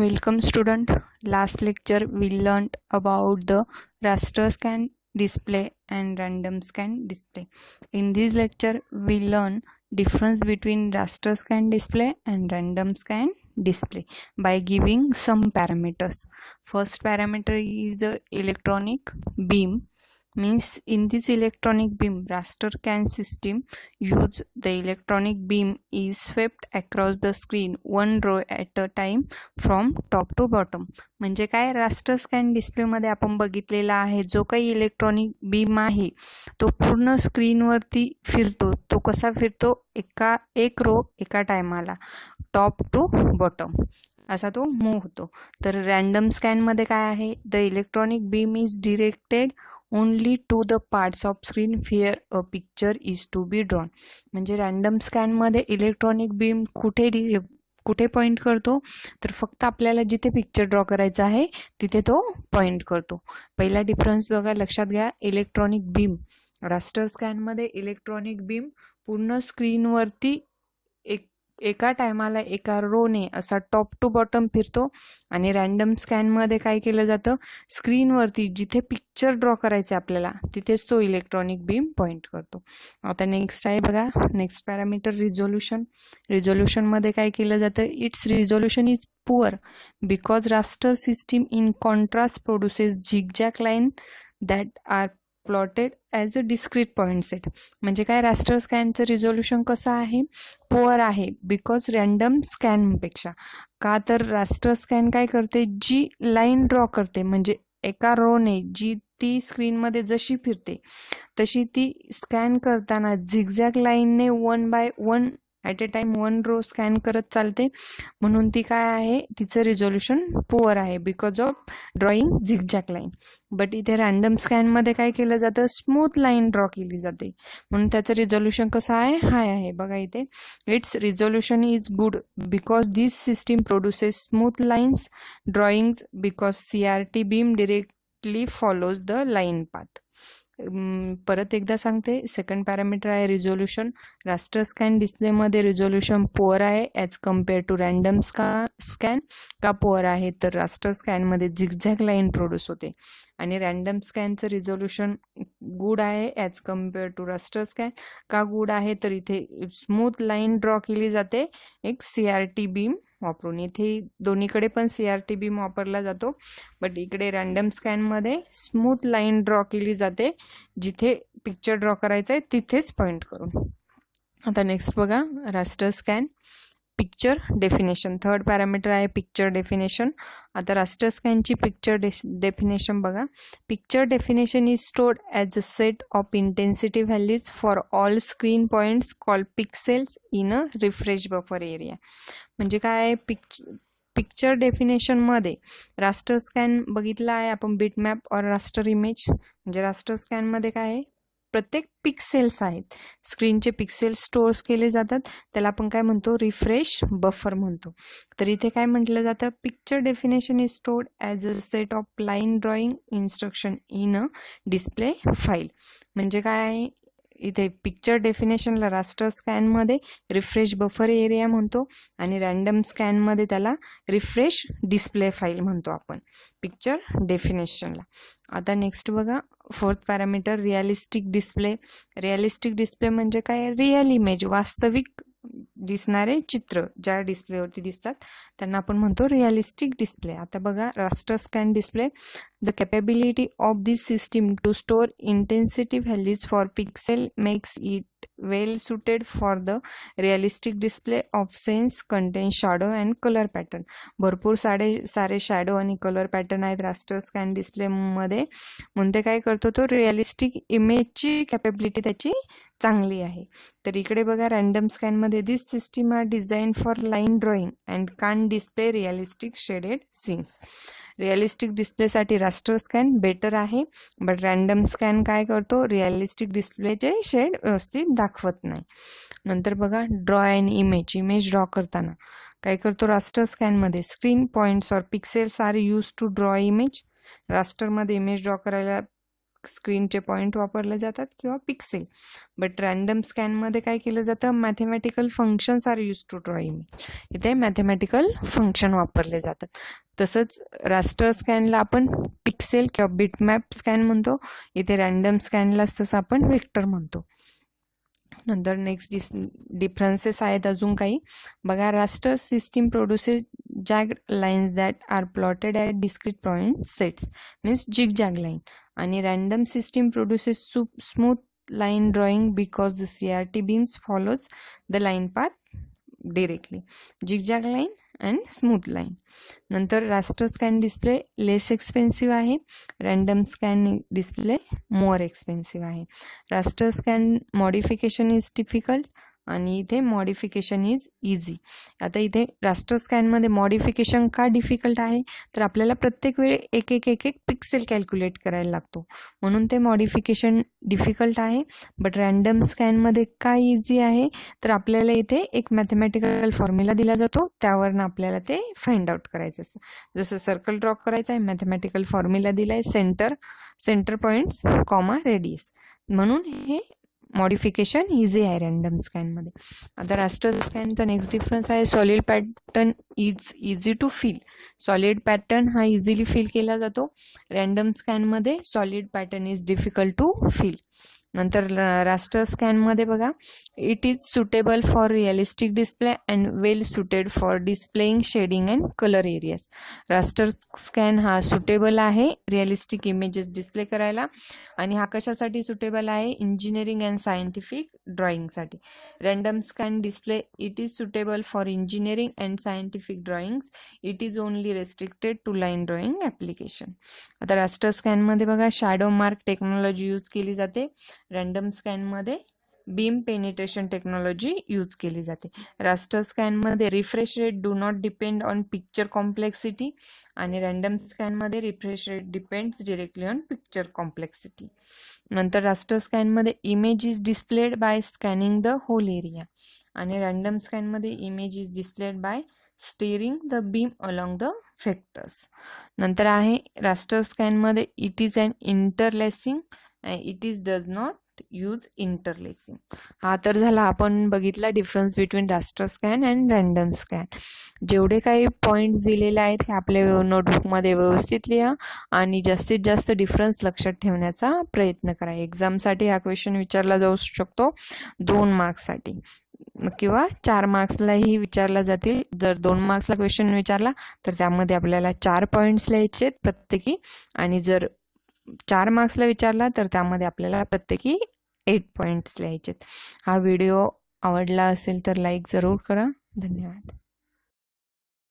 Welcome student. Last lecture we learned about the raster scan display and random scan display. In this lecture we learn difference between raster scan display and random scan display by giving some parameters. First parameter is the electronic beam means in this electronic beam raster can system use the electronic beam is swept across the screen one row at a time from top to bottom म्हणजे काय raster scan डिस्प्लेमध्ये आपण बघितलेला आहे जो काही electronic beam आहे तो पूर्ण स्क्रीनवरती फिरतो तो कसा फिरतो एका एक रो एका टायमाला टॉप टू बॉटम असा तो मूव्ह होतो तर रॅन्डम स्कॅनमध्ये काय आहे the electronic beam is directed only to the parts of screen where a picture is to be drawn म्हणजे रॅन्डम स्कॅनमध्ये इलेक्ट्रॉनिक बीम कुठे कुठे पॉईंट करतो तर फक्त आपल्याला जिथे पिक्चर ड्रॉ करायचं आहे तिथे तो पॉईंट करतो पहिला डिफरन्स बघा लक्षात घ्या इलेक्ट्रॉनिक बीम रास्टर स्कॅनमध्ये इलेक्ट्रॉनिक बीम पूर्ण स्क्रीनवरती एका टायमाला एका रोने असा टॉप टू बॉटम फिरतो आणि रॅन्डम स्कॅनमध्ये काय केलं जातं स्क्रीनवरती जिथे पिक्चर ड्रॉ करायचे आपल्याला तिथेच तो इलेक्ट्रॉनिक बीम पॉईंट करतो आता नेक्स्ट आहे बघा नेक्स्ट पॅरामीटर रिझोल्युशन रिझोल्युशनमध्ये काय केलं जातं its resolution is poor because raster system in contrast produces zigzag line that are plotted as a discrete point set म्हणजे काय रास्टर स्कॅनचं रिझोल्युशन कसं आहे पोअर आहे बिकॉज रँडम स्कॅनपेक्षा का तर रास्टर स्कॅन काय करते जी लाईन ड्रॉ करते म्हणजे एका रोने जी ती स्क्रीनमध्ये जशी फिरते तशी ती स्कॅन करताना झिगझॅग लाईनने one by one at a time one row scan करत चालते म्हणून ती काय आहे तिचं रिझोल्युशन पुअर आहे because of drawing zigzag line but इथे रॅन्डम स्कॅनमध्ये काय केलं जातं स्मूथ लाईन ड्रॉ केली जाते म्हणून त्याचं रिझोल्युशन कसं आहे हाय आहे बघा इथे its resolution is good because this system produces smooth lines drawings because C R T beam directly follows the line path परत एकदा सांगते सेकंड पॅरामीटर आहे रिझोल्यूशन रास्टर स्कॅन डिस्प्लेमध्ये रिझोल्यूशन पोअर आहे ॲज कम्पेअर टू रँडम स्का scan का poor आहे तर रास्टर स्कॅनमध्ये झिगझॅग लाईन प्रोड्यूस होते आणि रँडम स्कॅनचं रिझोल्यूशन गुड आहे as compare to raster scan का गुड आहे तर इथे स्मूथ लाईन ड्रॉ केली जाते एक सी आर टी बीम वापरून इथे दोन्हीकडे पण सी आर टी बीम वापरला जातो बट इकडे रँडम स्कॅनमध्ये स्मूथ लाईन ड्रॉ केली जाते जिथे पिक्चर ड्रॉ करायचं आहे तिथेच पॉईंट करून आता नेक्स्ट बघा raster scan picture definition third parameter आहे पिक्चर डेफिनेशन आता राष्ट्र स्कॅनची पिक्चर डेश डेफिनेशन बघा picture definition is stored as a set of intensity values for all screen points call pixels in a refresh buffer area म्हणजे काय आहे पिक्च picture डेफिनेशनमध्ये राष्ट्र scan बघितला आहे आपण बिटमॅप और राष्ट्र इमेज म्हणजे राष्ट्र स्कॅनमध्ये काय आहे प्रत्येक पिक्सेल्स आहेत स्क्रीनचे पिक्सेल्स स्टोअर्स केले जातात त्याला आपण काय म्हणतो रिफ्रेश बफर म्हणतो तर इथे काय म्हटलं जातं picture definition is stored as a set of line drawing instruction in a display file म्हणजे काय इथे पिक्चर डेफिनेशनला रास्टर स्कॅनमध्ये रिफ्रेश बफर एरिया म्हणतो आणि रँडम स्कॅनमध्ये त्याला रिफ्रेश डिस्प्ले फाईल म्हणतो आपण पिक्चर डेफिनेशनला आता नेक्स्ट बघा fourth parameter realistic display realistic display म्हणजे काय रिअल इमेज वास्तविक दिसणारे चित्र ज्या डिस्प्लेवरती दिसतात त्यांना आपण म्हणतो रिअलिस्टिक डिस्प्ले आता बघा raster scan display the capability of this system to store intensity values for pixel makes it well suited for the realistic display of scenes contain shadow and colour pattern भरपूर साडे सारे shadow आणि colour pattern आहेत raster scan डिस्प्लेमध्ये म्हणून ते काय करतो तो रिअलिस्टिक इमेजची कॅपेबिलिटी त्याची चांगली आहे तर इकडे बघा रँडम स्कॅनमध्ये this system are design for line drawing and can display realistic shaded scenes realistic डिस्प्लेसाठी रास्टर स्कॅन बेटर आहे बट रँडम स्कॅन काय करतो रिअलिस्टिक डिस्प्लेचे शेड व्यवस्थित दाखवत नाही नंतर बघा draw and image image draw करताना काय करतो रास्टर स्कॅनमध्ये screen points or pixels are use to draw image रास्टरमध्ये इमेज ड्रॉ करायला स्क्रीनचे पॉईंट वापरले जातात किंवा पिक्सेल बट रॅन्डम स्कॅनमध्ये काय केलं जातं mathematical functions are use to drawing इथे मॅथेमॅटिकल फंक्शन वापरले जातात तसंच रास्टर स्कॅनला आपण पिक्सेल किंवा बिटमॅप स्कॅन म्हणतो इथे रॅन्डम स्कॅनला तसं आपण व्हेक्टर म्हणतो नंतर नेक्स्ट डिस डिफरन्सेस आहेत अजून काही बघा raster system produces jag lines that are plotted at discrete point sets means zig jag line आणि रॅन्डम सिस्टीम प्रोड्युसेस सु smooth line drawing because the C R T beams follows the line path directly zig jag line and smooth line नंतर raster scan display less expensive आहे random scan display more expensive आहे raster scan modification is difficult आणि इथे modification is easy आता इथे राष्ट्र स्कॅनमध्ये modification का difficult आहे तर आपल्याला प्रत्येक वेळी एक एक एक एक पिक्सेल कॅल्क्युलेट करायला लागतो म्हणून ते मॉडिफिकेशन डिफिकल्ट आहे बट रॅन्डम स्कॅनमध्ये का इझी आहे तर आपल्याला इथे एक मॅथमॅटिकल फॉर्म्युला दिला जातो त्यावरनं आपल्याला ते फाइंड आउट करायचं असतं जसं सर्कल ड्रॉ करायचं आहे मॅथमॅटिकल फॉर्म्युला दिला आहे centre centre points comma radius म्हणून हे मॉडिफिकेशन इझी आहे रॅन्डम स्कॅनमध्ये आता रास्टर स्कॅनचा नेक्स्ट डिफरन्स आहे solid pattern is easy to fill solid pattern हा इझिली फील केला जातो रॅन्डम स्कॅनमध्ये solid pattern is difficult to fill नंतर रास्टर स्कॅनमध्ये बघा it is suitable for realistic display and well suited for displaying shading and colour areas raster scan हा suitable आहे realistic images display करायला आणि हा कशासाठी सुटेबल आहे इंजिनिअरिंग अँड सायंटिफिक ड्रॉइंगसाठी random scan display it is suitable for engineering and scientific drawings it is only restricted to line drawing application आता raster स्कॅनमध्ये बघा शॅडो मार्क टेक्नॉलॉजी यूज केली जाते रँडम स्कॅनमध्ये बीम पेनिट्रेशन टेक्नॉलॉजी यूज केली जाते raster स्कॅनमध्ये refresh rate do not depend on picture complexity आणि रँडम स्कॅनमध्ये refresh rate depends directly on picture complexity नंतर raster स्कॅनमध्ये image is displayed by scanning the whole area आणि random स्कॅनमध्ये image is displayed by steering the beam along the factors नंतर आहे raster स्कॅनमध्ये it is and interlacing it is does not use interlacing हा तर झाला आपण बघितला difference between raster scan and random scan जेवढे काही पॉईंट्स दिलेले आहेत हे आपल्या नोटबुकमध्ये व्यवस्थित लिहा आणि जास्तीत जास्त डिफरन्स लक्षात ठेवण्याचा प्रयत्न करा एक्झामसाठी हा क्वेश्चन विचारला जाऊ शकतो दोन मार्क्ससाठी किंवा चार मार्क्सलाही विचारला जातील जर दोन मार्क्सला क्वेश्चन विचारला तर त्यामध्ये आपल्याला चार पॉईंट्स लिहायचे आहेत प्रत्येकी आणि जर चार मार्क्सला विचारला तर त्यामध्ये आपल्याला प्रत्येकी एट पॉईंट्स लिहायचेत हा व्हिडिओ आवडला असेल तर लाईक जरूर करा धन्यवाद